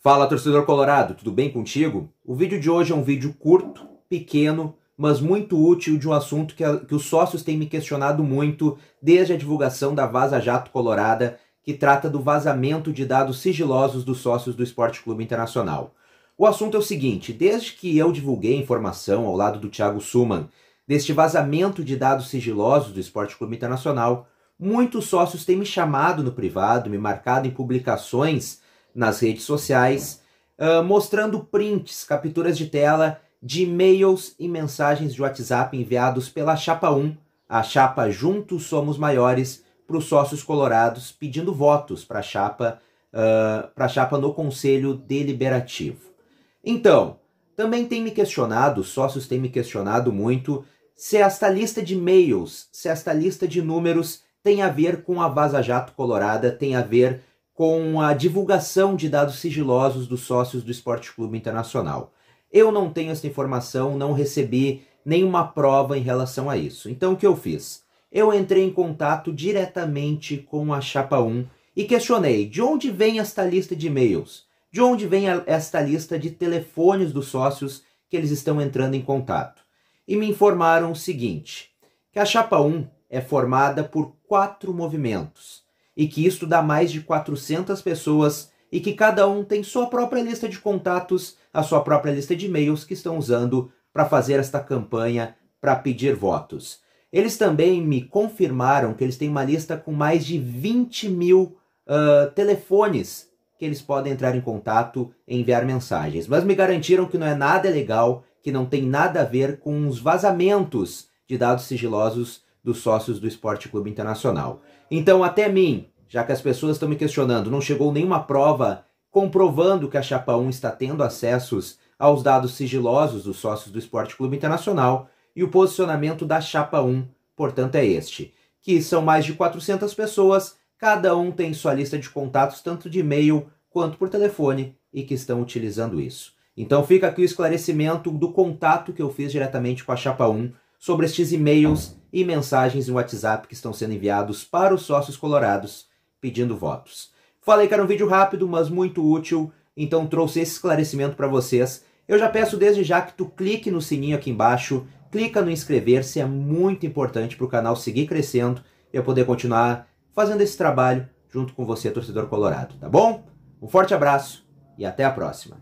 Fala torcedor colorado, tudo bem contigo? O vídeo de hoje é um vídeo curto, pequeno, mas muito útil de um assunto que, a, que os sócios têm me questionado muito desde a divulgação da Vaza Jato Colorada, que trata do vazamento de dados sigilosos dos sócios do Esporte Clube Internacional. O assunto é o seguinte: desde que eu divulguei a informação ao lado do Thiago Suman deste vazamento de dados sigilosos do Esporte Clube Internacional, muitos sócios têm me chamado no privado, me marcado em publicações nas redes sociais, uh, mostrando prints, capturas de tela de e-mails e mensagens de WhatsApp enviados pela Chapa 1, a chapa Juntos Somos Maiores, para os sócios colorados pedindo votos para a chapa, uh, ah, para a chapa no Conselho Deliberativo. Então, também tem me questionado, os sócios têm me questionado muito se esta lista de e-mails, se esta lista de números tem a ver com a Vaza Jato Colorada, tem a ver com a divulgação de dados sigilosos dos sócios do Esporte Clube Internacional. Eu não tenho essa informação, não recebi nenhuma prova em relação a isso. Então o que eu fiz? Eu entrei em contato diretamente com a Chapa 1 e questionei de onde vem esta lista de e-mails, de onde vem a, esta lista de telefones dos sócios que eles estão entrando em contato. E me informaram o seguinte: que a Chapa 1 é formada por quatro movimentos e que isto dá mais de 400 pessoas e que cada um tem sua própria lista de contatos, a sua própria lista de e-mails que estão usando para fazer esta campanha para pedir votos. Eles também me confirmaram que eles têm uma lista com mais de 20 mil uh, telefones que eles podem entrar em contato e enviar mensagens. Mas me garantiram que não é nada legal, que não tem nada a ver com os vazamentos de dados sigilosos dos sócios do Esporte Clube Internacional. Então, até mim, já que as pessoas estão me questionando, não chegou nenhuma prova comprovando que a Chapa 1 está tendo acessos aos dados sigilosos dos sócios do Esporte Clube Internacional e o posicionamento da Chapa 1, portanto, é este, que são mais de 400 pessoas, cada um tem sua lista de contatos, tanto de e-mail quanto por telefone, e que estão utilizando isso. Então fica aqui o esclarecimento do contato que eu fiz diretamente com a Chapa 1 sobre estes e-mails e mensagens no WhatsApp que estão sendo enviados para os sócios colorados pedindo votos. Falei que era um vídeo rápido, mas muito útil, então trouxe esse esclarecimento para vocês. Eu já peço desde já que tu clique no sininho aqui embaixo, clica no inscrever-se, é muito importante para o canal seguir crescendo e eu poder continuar fazendo esse trabalho junto com você, torcedor colorado, tá bom? Um forte abraço e até a próxima!